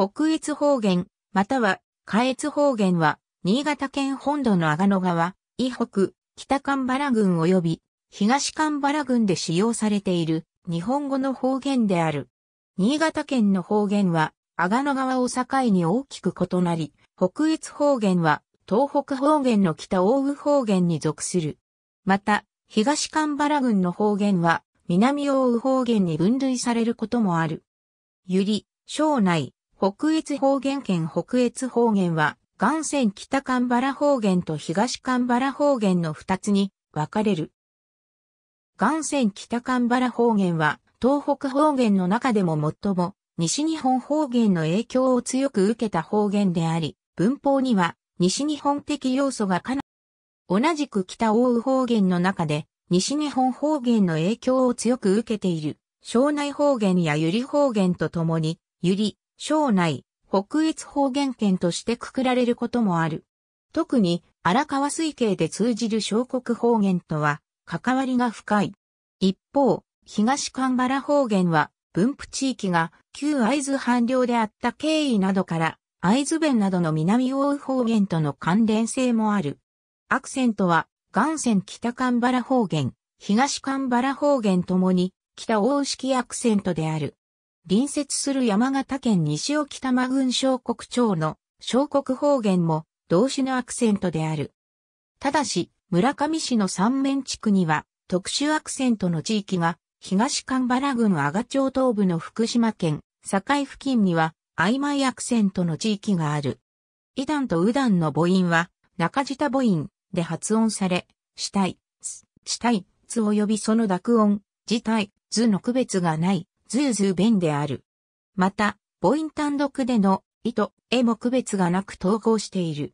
北越方言、または、下越方言は、新潟県本土の阿賀野川、以北、北神原郡及び、東神原郡で使用されている、日本語の方言である。新潟県の方言は、阿賀野川を境に大きく異なり、北越方言は、東北方言の北大宇方言に属する。また、東神原郡の方言は、南大宇方言に分類されることもある。ゆり、庄内、北越方言県北越方言は、岩泉北神原方言と東神原方言の二つに分かれる。岩泉北神原方言は、東北方言の中でも最も、西日本方言の影響を強く受けた方言であり、文法には、西日本的要素がかなり、同じく北大宇方言の中で、西日本方言の影響を強く受けている、庄内方言や百り方言とともに、百り、省内、北越方言圏としてくくられることもある。特に荒川水系で通じる小国方言とは関わりが深い。一方、東神原方言は分布地域が旧会津藩領であった経緯などから会津弁などの南大宇方言との関連性もある。アクセントは岩泉北神原方言、東神原方言ともに北大式アクセントである。隣接する山形県西沖玉郡小国町の小国方言も動詞のアクセントである。ただし、村上市の三面地区には特殊アクセントの地域が東神原郡阿賀町東部の福島県境付近には曖昧アクセントの地域がある。イダンとウダンの母音は中舌母音で発音され、死体、死体、つ及びその濁音、自体、図の区別がないズーズー弁である。また、母音単独での、意と、絵も区別がなく統合している。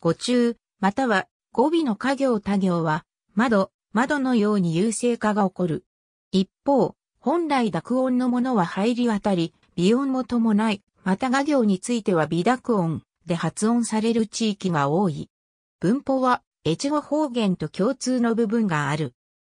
語中、または語尾の家業他行は、窓、窓のように優勢化が起こる。一方、本来濁音のものは入り渡り、微音も伴い、また画行については微濁音で発音される地域が多い。文法は、越後方言と共通の部分がある。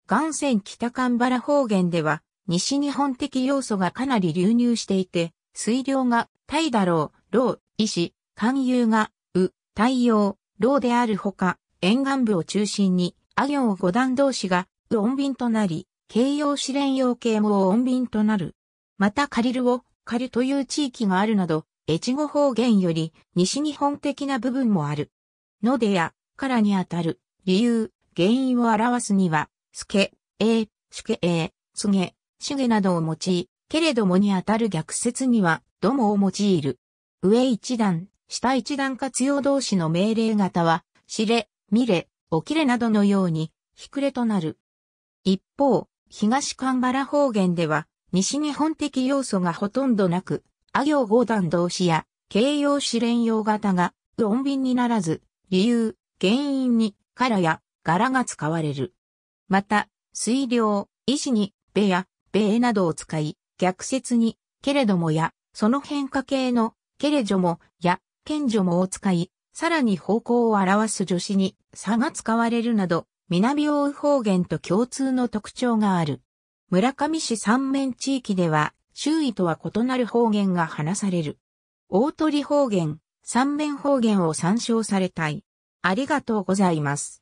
岩泉北神原方言では、西日本的要素がかなり流入していて、水量が、大だろう、老、石、寒遊が、う、太陽、老であるほか、沿岸部を中心に、あ行五段同士が、う音便となり、形容試練用形も音便となる。またカリルを、カリという地域があるなど、越後方言より西日本的な部分もある。のでや、からにあたる、理由、原因を表すには、すけ、えー、すけえー、すげ、主下などを用い、けれどもにあたる逆説には、どもを用いる。上一段、下一段活用動詞の命令型は、しれ、みれ、おきれなどのように、ひくれとなる。一方、東神原方言では、西日本的要素がほとんどなく、あ行五段動詞や、形容詞連用型が、論便にならず、理由、原因に、からや、柄が使われる。また、水量、維持に、べや、米などを使い、逆説に、けれどもや、その変化形の、けれども、や、賢女もを使い、さらに方向を表す助詞に差が使われるなど、南大方言と共通の特徴がある。村上市三面地域では、周囲とは異なる方言が話される。大鳥方言、三面方言を参照されたい。ありがとうございます。